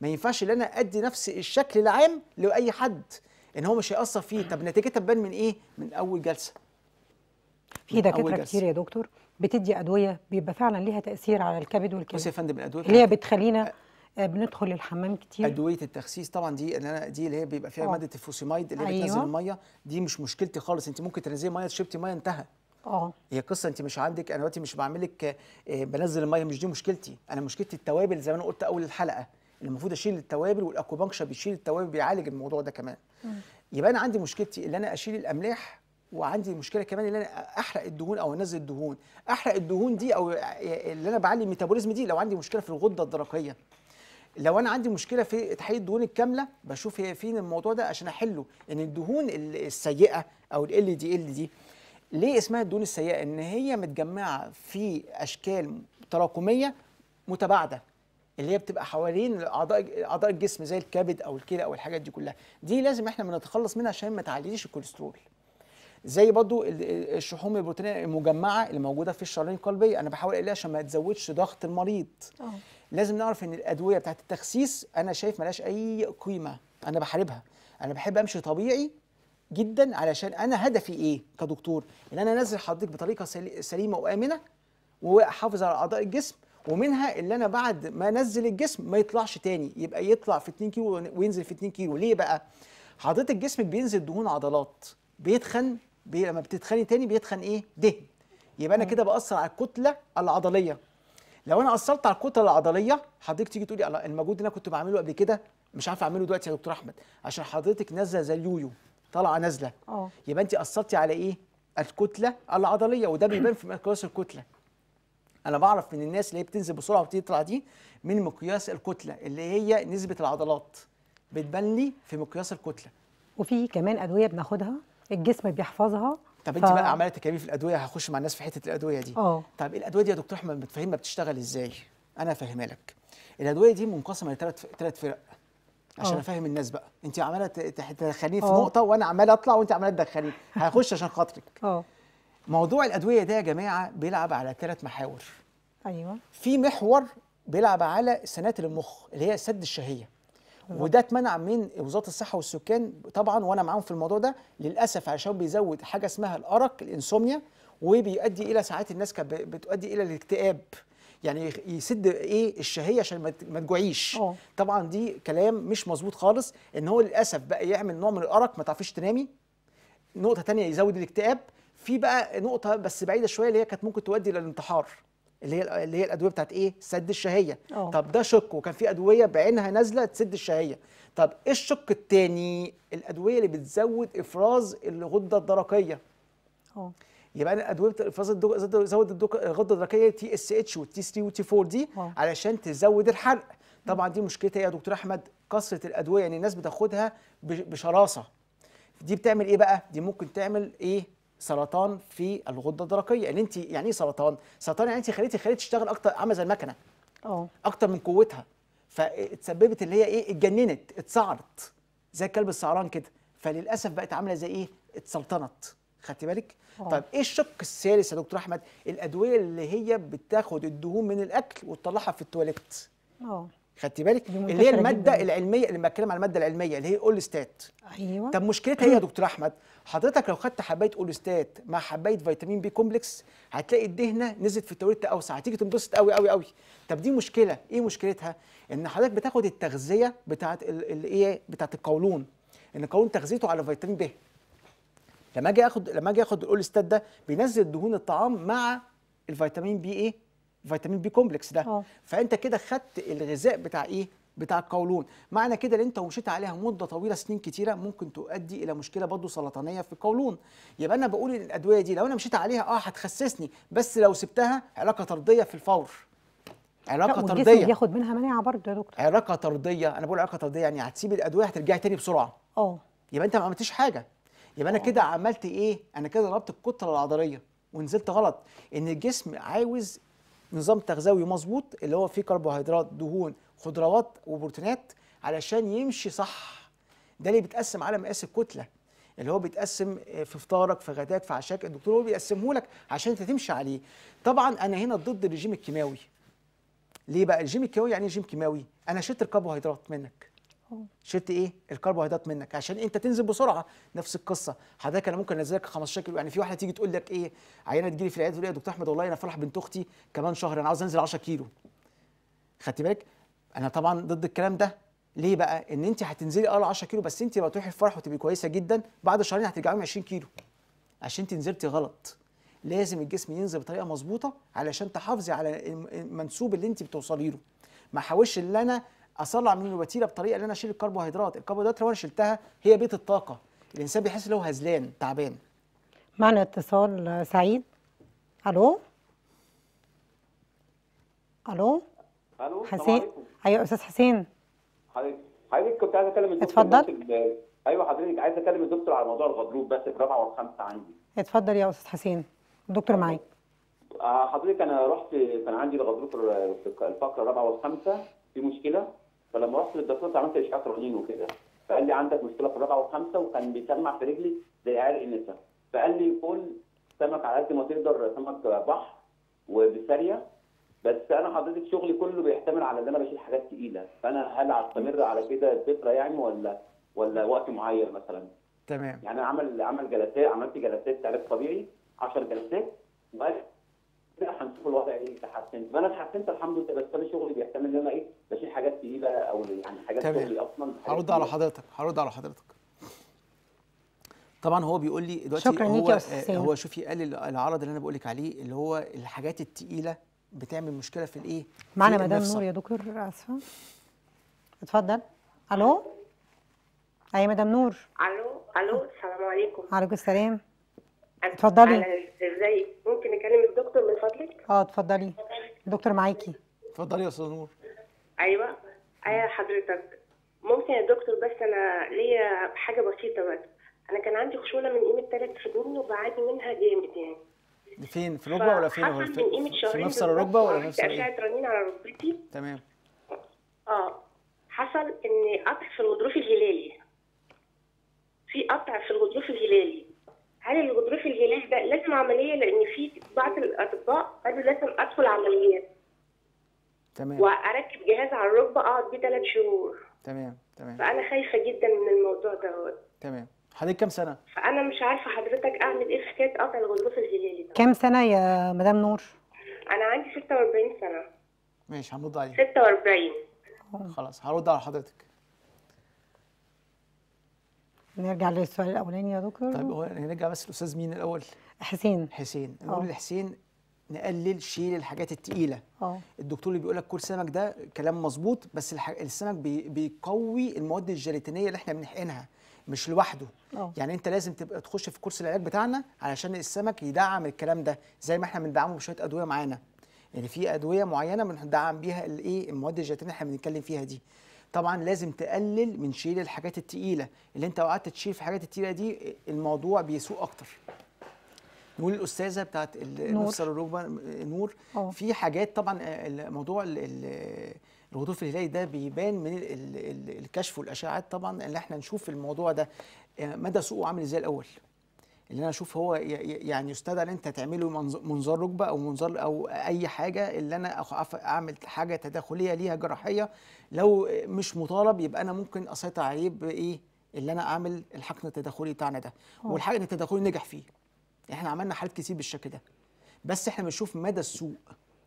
Speaker 2: ما ينفعش ان انا ادي نفس الشكل العام لاي حد ان هو مش هيأثر فيه طب نتيجتها تبان من ايه من اول جلسه في دكاتره كتير يا
Speaker 1: دكتور بتدي ادويه بيبقى فعلا ليها تاثير على
Speaker 2: الكبد والكلى بصي يا فندم الادويه اللي هي
Speaker 1: بتخلينا آه، بندخل الحمام كتير ادويه
Speaker 2: التخسيس طبعا دي اللي انا دي اللي هي بيبقى فيها أوه. ماده الفوسيمايد اللي هي أيوة. بتنزل الميه دي مش مشكلتي خالص انت ممكن تنزلي ميه شربتي ميه انتهى اه هي قصه انت مش عندك انا دلوقتي مش بعمل لك آه، بنزل الميه مش دي مشكلتي انا مشكلتي التوابل زي ما انا قلت اول الحلقه المفروض اشيل التوابل والاكوبنكشر بيشيل التوابل بيعالج الموضوع ده كمان م. يبقى انا عندي مشكلتي ان انا اشيل الاملاح وعندي مشكله كمان ان انا احرق الدهون او انزل الدهون احرق الدهون دي او اللي انا بعلي الميتابوليزم دي لو عندي مشكله في الغده الدرقيه لو انا عندي مشكله في تحليل الدهون الكامله بشوف هي فين الموضوع ده عشان احله ان الدهون السيئه او ال دي ال دي ليه اسمها الدهون السيئه ان هي متجمعه في اشكال تراكميه متباعده اللي هي بتبقى حوالين اعضاء اعضاء الجسم زي الكبد او الكلى او الحاجات دي كلها دي لازم احنا بنتخلص منها عشان ما تعليش الكوليسترول زي برضو الشحوم البروتينيه المجمعه اللي موجوده في الشرايين القلبيه انا بحاول اقللها عشان ما تزودش ضغط المريض أوه. لازم نعرف ان الادويه بتاعت التخسيس انا شايف ملهاش اي قيمه انا بحاربها انا بحب امشي طبيعي جدا علشان انا هدفي ايه كدكتور ان انا انزل حضرتك بطريقه سليمه وامنه واحافظ على اعضاء الجسم ومنها اللي انا بعد ما انزل الجسم ما يطلعش تاني يبقى يطلع في 2 كيلو وينزل في 2 كيلو ليه بقى حضرتك جسمك بينزل دهون عضلات بيتخن بي لما بتتخني تاني بيتخن ايه دهن يبقى انا كده باثر على الكتله العضليه لو انا اثرت على الكتله العضليه حضرتك تيجي تقولي المجهود اللي انا كنت بعمله قبل كده مش عارف اعمله دلوقتي يا دكتور احمد عشان حضرتك نازله زي اليويو طالعه نازله اه يبقى انت اثرتي على ايه الكتله العضليه وده بيبان في مقياس الكتله انا بعرف من الناس اللي هي بتنزل بسرعه وبتطلع دي من مقياس الكتله اللي هي نسبه العضلات بتبان لي في مقياس الكتله
Speaker 1: وفي كمان ادويه بناخدها الجسم بيحفظها
Speaker 2: طب انت ف... بقى عماله تتكلمي في الادويه هخش مع الناس في حته الادويه دي اه طب إيه الادويه دي يا دكتور احمد ما بتشتغل ازاي انا فاهمها لك الادويه دي منقسمه لثلاث ثلاث فرق عشان اه. افهم الناس بقى انت عماله تدخليني في أوه. نقطه وانا عمال اطلع وانت عماله تدخليني هخش عشان خاطرك اه موضوع الادويه ده يا جماعه بيلعب على ثلاث محاور ايوه في محور بيلعب على سنات المخ اللي هي سد الشهيه وده اتمنع من وزاره الصحه والسكان طبعا وانا معاهم في الموضوع ده للاسف عشان بيزود حاجه اسمها الارق الانسوميا وبيؤدي الى ساعات الناس كانت بتؤدي الى الاكتئاب يعني يسد ايه الشهيه عشان ما تجوعيش طبعا دي كلام مش مظبوط خالص ان هو للاسف بقى يعمل نوع من الارق ما تعرفيش تنامي نقطه تانية يزود الاكتئاب في بقى نقطه بس بعيده شويه اللي هي كانت ممكن تؤدي للانتحار اللي هي اللي هي الادويه بتاعت ايه سد الشهيه أوه. طب ده شق وكان في ادويه بعينها نازله تسد الشهيه طب ايه الشق الثاني الادويه اللي بتزود افراز الغده الدرقيه اه يبقى انا ادويه افراز زود الغده الدرقيه تي اس اتش والتي 3 والتي 4 دي أوه. علشان تزود الحرق طبعا دي مشكلتها إيه يا دكتور احمد كثره الادويه يعني الناس بتاخدها بشراسه دي بتعمل ايه بقى دي ممكن تعمل ايه سرطان في الغده الدرقيه ان يعني انت يعني ايه سرطان سرطان يعني انت خليتي خليتي تشتغل اكتر عامله زي المكنه اه اكتر من قوتها فتسببت اللي هي ايه اتجننت اتسعرت زي الكلب السعران كده فللاسف بقت عامله زي ايه اتسلطنت خدتي بالك أوه. طب ايه الشق الثالث يا دكتور احمد الادويه اللي هي بتاخد الدهون من الاكل وتطلعها في التواليت اه خدتي بالك اللي هي الماده جداً. العلميه اللي بتكلم على الماده العلميه اللي هي اولستات ايوه طب مشكلتها ايه يا دكتور احمد حضرتك لو خدت حبايه اولستات مع حبايه فيتامين بي كومبلكس هتلاقي الدهنه نزلت في توريدة اوسع هتيجي تنبسط قوي قوي قوي طب دي مشكله ايه مشكلتها ان حضرتك بتاخد التغذيه بتاعه الايه بتاعه القولون ان القولون تغذيته على فيتامين ب لما اجي اخد لما اجي اخد الاولستات ده بينزل دهون الطعام مع الفيتامين بي ايه فيتامين بي كومبلكس ده أوه. فانت كده خدت الغذاء بتاع ايه بتاع القولون معنى كده ان انت ومشيت عليها مده طويله سنين كتيره ممكن تؤدي الى مشكله برضه سرطانيه في القولون يبقى انا بقول ان الادويه دي لو انا مشيت عليها اه هتخسسني بس لو سبتها علاقه طرديه في الفور علاقه طرديه بياخد
Speaker 1: منها مناعه برضه يا دكتور
Speaker 2: علاقه طرديه انا بقول علاقه طرديه يعني هتسيب الادويه هترجعي تاني بسرعه اه يبقى انت ما عملتيش حاجه يبقى انا اه. كده عملت ايه انا كده ضربت الكتله العضليه ونزلت غلط ان الجسم عاوز نظام تغذوي مظبوط اللي هو فيه كربوهيدرات دهون خضروات وبروتينات علشان يمشي صح ده اللي بيتقسم على مقاس الكتله اللي هو بيتقسم آه، في فطارك في غداك في عشاك الدكتور هو بيقسمه لك عشان انت تمشي عليه طبعا انا هنا ضد الرجيم الكيماوي ليه بقى الرجيم الكيماوي يعني رجيم كيماوي انا شلت الكربوهيدرات منك شلت ايه الكربوهيدرات منك عشان انت تنزل بسرعه نفس القصه حضرتك انا ممكن انزلك 15 كيلو يعني في واحده تيجي تقول لك ايه عيانه تجي لي في العياده تقول لي يا دكتور احمد والله انا فرح بنت اختي كمان شهر انا عاوز انزل 10 كيلو خدتي بالك انا طبعا ضد الكلام ده ليه بقى ان انت هتنزلي اه 10 كيلو بس انت لما تروحي الفرح وتبقي كويسه جدا بعد شهرين هترجعي 20 كيلو عشان انت نزلتي غلط لازم الجسم ينزل بطريقه مظبوطه علشان تحافظي على المنسوب اللي انت بتوصلي له ما احاولش ان انا اصلع من الوتيره بطريقه ان انا اشيل الكربوهيدرات الكربوهيدرات لو انا شلتها هي بيت الطاقه الانسان بيحس ان هو هزلان تعبان
Speaker 1: معنا اتصال سعيد الو الو
Speaker 2: الو حسين ايوه
Speaker 1: استاذ حسين
Speaker 2: حضرتك حضرتك كنت عايز اكلم الدكتور اتفضل ايوه حضرتك عايز اكلم الدكتور على موضوع الغضروف بس في رابعه والخامسه عندي
Speaker 1: اتفضل يا استاذ حسين الدكتور معاك
Speaker 2: آه، حضرتك انا رحت كان عندي الغضروف
Speaker 4: الفقره الرابعه والخامسه في مشكله فلما رحت للدكتور عملت اشعاعات رنين وكده فقال لي عندك مشكله في الرابعه والخامسه وكان بيسمع في رجلي زي عرق النساء فقال لي كل سمك على قد ما تقدر سمك بحر وبساريه بس انا حضرتك شغلي كله بيحتمل على ان انا بشيل حاجات تقيله فانا هل هستمر على كده فتره يعني ولا ولا وقت معين مثلا تمام يعني انا عمل عمل جلسات عملت جلسات علاج طبيعي
Speaker 2: 10 جلسات وقال كده هنشوف الوضع ايه تحسن فانا اتحسنت الحمد لله بس انا شغلي بيحتمل ان انا ايه بشيل حاجات تقيله او يعني حاجات تمام. شغلي اصلا هرد على حضرتك هرد على حضرتك طبعا هو بيقول لي دلوقتي شكرا هو آه، هو شوفي قال العرض اللي انا بقول لك عليه اللي هو الحاجات التقيله بتعمل مشكله في الايه معانا مدام نور
Speaker 1: يا دكتور اسفه
Speaker 2: اتفضل الو
Speaker 1: اي مدام نور
Speaker 4: الو الو السلام عليكم
Speaker 1: وعليكم السلام اتفضلي
Speaker 4: ازاي ممكن نكلم الدكتور من فضلك
Speaker 1: اه اتفضلي الدكتور معاكي
Speaker 2: اتفضلي يا استاذ نور
Speaker 4: ايوه ايوه حضرتك ممكن يا دكتور بس انا ليا حاجه بسيطه بس انا كان عندي خشونه من قيمه ثلاث شهور وبعاني منها جامد يعني
Speaker 2: فين في الركبه ولا فين هو في, في نفس الركبه ولا نفس يعني ايه
Speaker 4: اشعه رنين على ركبتي تمام اه حصل ان قطع في الغضروف الهلالي في قطع في الغضروف الهلالي هل الغضروف الجناحي ده لازم عمليه لان في بعض الاطباء قالوا لازم ادخل عمليات تمام واركب جهاز على الركبه اقعد بيه ثلاث شهور
Speaker 2: تمام تمام
Speaker 4: فانا خايفه جدا من الموضوع دوت
Speaker 2: تمام حضرتك كام سنه
Speaker 4: فانا مش عارفه حضرتك اعمل ايه في حكايه قطع الغضروف الهلالي ده
Speaker 1: كام سنه يا مدام نور
Speaker 4: انا عندي 46 سنه
Speaker 2: ماشي هنرد عليك 46 خلاص هرد على حضرتك
Speaker 1: نرجع للسؤال الاولاني يا دكتور طيب هو
Speaker 2: يعني نرجع بس الاستاذ مين الاول حسين حسين نقول آه. لحسين نقلل شيل الحاجات التقيله اه الدكتور اللي بيقول لك كل سمك ده كلام مظبوط بس السمك بي... بيقوي المواد الجيلاتينيه اللي احنا بنحقنها مش لوحده أوه. يعني انت لازم تبقى تخش في كورس العلاج بتاعنا علشان السمك يدعم الكلام ده زي ما احنا بندعمه بشويه ادويه معانا يعني في ادويه معينه بندعم بيها الايه المواد الجيلاتينيه اللي احنا بنتكلم فيها دي طبعا لازم تقلل من شيل الحاجات التقيله اللي انت قعدت تشيل في الحاجات التقيله دي الموضوع بيسوء اكتر نقول الاستاذه بتاعت المفصل الروبا نور أوه. اه. في حاجات طبعا آه، الموضوع الغضروف الهلالي ده بيبان من الكشف والاشعاعات طبعا اللي احنا نشوف الموضوع ده آه، مدى سوقه عامل ازاي الاول اللي انا اشوف هو يعني يستدعى ان انت تعمله منظار ركبه او منظار او اي حاجه اللي انا اعمل حاجه تداخليه ليها جراحيه لو مش مطالب يبقى انا ممكن اسيطر عليه بايه اللي انا اعمل الحقن التداخلي بتاعنا ده والحقن التداخلي نجح فيه احنا عملنا حالات كتير بالشكل ده بس احنا بنشوف مدى السوء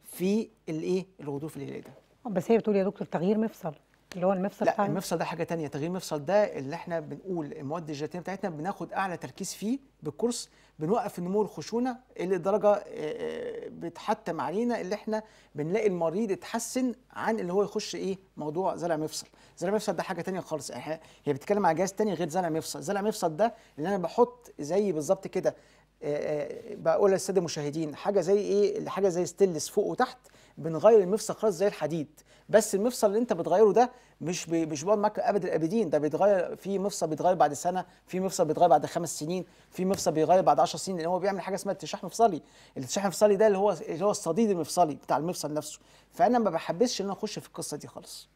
Speaker 2: في الايه الغضروف الهلالي ده بس هي بتقول يا دكتور تغيير مفصل اللي هو المفصل لا فعلا. المفصل ده حاجه تانية تغيير المفصل ده اللي احنا بنقول المواد الجيلاتينيه بتاعتنا بناخد اعلى تركيز فيه بالكورس بنوقف النمو الخشونه اللي درجه آه، آه، بتحتم علينا اللي احنا بنلاقي المريض اتحسن عن اللي هو يخش ايه موضوع زرع مفصل زرع مفصل ده حاجه تانية خالص هي بتتكلم على جهاز تاني غير زرع مفصل زرع مفصل ده اللي انا بحط زي بالظبط كده آه، بقول للساده المشاهدين حاجه زي ايه حاجه زي ستيلس فوق وتحت بنغير المفصل خالص زي الحديد بس المفصل اللي انت بتغيره ده مش بي مش بيقعد معاك ابد الابدين ده بيتغير في مفصل بيتغير بعد سنه في مفصل بيتغير بعد خمس سنين في مفصل بيتغير بعد 10 سنين لان هو بيعمل حاجه اسمها التشاح مفصلي التشاح المفصلي ده اللي هو اللي هو الصديد المفصلي بتاع المفصل نفسه فانا ما بحبسش ان انا اخش في القصه دي خالص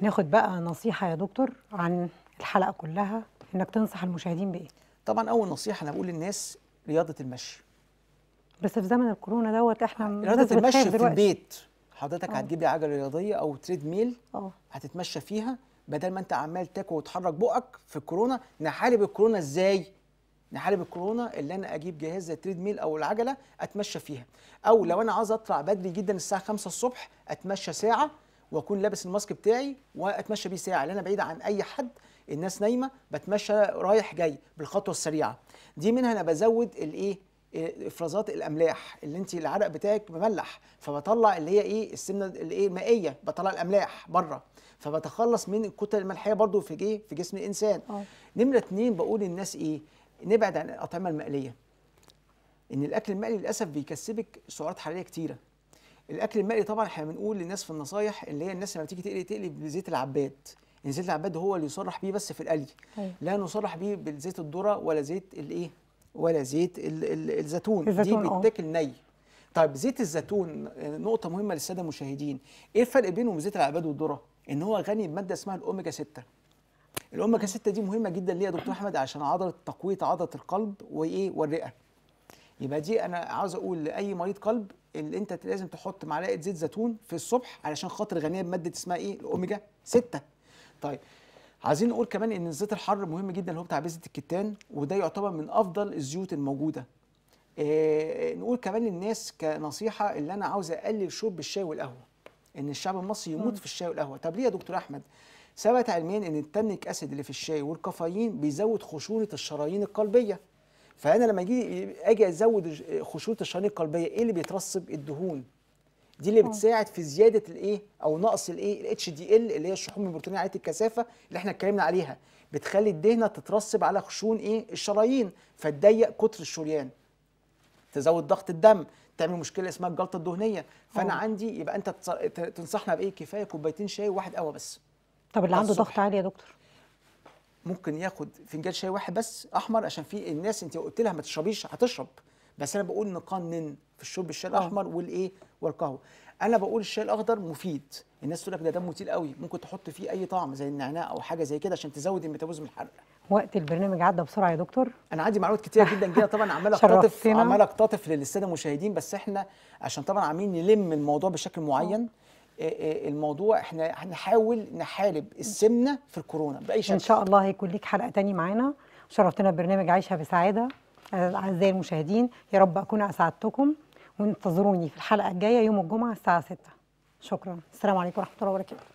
Speaker 1: ناخد بقى نصيحه يا دكتور عن الحلقه كلها انك تنصح المشاهدين بايه طبعا اول نصيحه انا بقول للناس رياضه المشي بس في زمن الكورونا دوت احنا رياضه المشي في دلوقتي. البيت
Speaker 2: حضرتك اه. هتجيبي عجله رياضيه او تريد ميل أوه. هتتمشى فيها بدل ما انت عمال تاكل وتحرك بقك في الكورونا نحارب الكورونا ازاي نحارب الكورونا اللي انا اجيب جهاز تريد التريد ميل او العجله اتمشى فيها او لو انا عايز اطلع بدري جدا الساعه 5 الصبح اتمشى ساعه واكون لابس الماسك بتاعي واتمشى بيه ساعه لان انا بعيد عن اي حد الناس نايمه بتمشى رايح جاي بالخطوه السريعه دي منها انا بزود الايه افرازات الاملاح اللي انت العرق بتاعك مملح فبطلع اللي هي ايه السمنه اللي ايه المائيه بطلع الاملاح بره فبتخلص من الكتل الملحيه برضو في جيه في جسم الانسان أوه. نمره اتنين بقول للناس ايه نبعد عن الاطعمه المقليه ان الاكل المقلي للاسف بيكسبك سعرات حراريه كتيره الاكل المقلي طبعا احنا بنقول للناس في النصايح اللي هي الناس لما تيجي تقلي تقلي بزيت العباد ان زيت العباد هو اللي يصرح بيه بس في القلي أيوه. لا نصرح بيه بزيت الذره ولا زيت الايه ولا زيت الزيتون, الزيتون دي آه. بيتاكل ني طيب زيت الزيتون نقطه مهمه للساده المشاهدين ايه الفرق بينه وبين زيت العباد والذره ان هو غني بماده اسمها الاوميجا 6 الاوميجا 6 دي مهمه جدا ليه يا دكتور احمد عشان عضله تقويه عضله القلب وايه والرئه يبقى دي انا عاوز اقول لاي مريض قلب اللي انت لازم تحط معلقه زيت زيتون في الصبح علشان خاطر غنيه بماده اسمها ايه الاوميجا 6 طيب عايزين نقول كمان ان الزيت الحر مهم جدا اللي هو بتاع بذره الكتان وده يعتبر من افضل الزيوت الموجوده إيه نقول كمان للناس كنصيحه اللي انا عاوز اقلل شرب الشاي والقهوه ان الشعب المصري يموت في الشاي والقهوه طب ليه يا دكتور احمد ثبت علميا ان التانيك اسيد اللي في الشاي والكافيين بيزود خشونه الشرايين القلبيه فانا لما اجي اجي ازود خشونه الشرايين القلبيه ايه اللي بيترسب الدهون دي اللي بتساعد في زياده الايه او نقص الايه الاتش دي ال اللي هي الشحوم البروتينيه عاليه الكثافه اللي احنا اتكلمنا عليها بتخلي الدهنه تترسب على خشون ايه الشرايين فتضيق كتر الشريان تزود ضغط الدم تعمل مشكله اسمها الجلطه الدهنيه فانا أوه. عندي يبقى انت تنصحنا بايه كفايه كوبايتين شاي وواحد قهوه بس طب اللي عنده ضغط عالي يا دكتور ممكن ياخد فنجان شاي واحد بس احمر عشان في الناس انت قلت لها ما تشربيش هتشرب بس انا بقول نقنن في الشرب الشاي آه. الاحمر والايه والقهوه انا بقول الشاي الاخضر مفيد الناس تقول لك ده دمه تقيل قوي ممكن تحط فيه اي طعم زي النعناع او حاجه زي كده عشان تزود الميتابوليزم الحرق وقت البرنامج عدى بسرعه يا دكتور انا عندي معلومات كتير جدا جدا طبعا عمال اقتطف عمال اقتطف للساده المشاهدين بس احنا عشان طبعا عاملين نلم الموضوع بشكل آه. معين آه، الموضوع احنا هنحاول نحارب السمنه في الكورونا باي شكل ان شاء
Speaker 1: الله هيكون ليك حلقه تاني معانا شرفتنا ببرنامج عايشه بسعاده أعزائي المشاهدين يا رب أكون أسعدتكم وانتظروني في الحلقة الجاية يوم الجمعة الساعة 6 شكرا السلام عليكم ورحمة الله وبركاته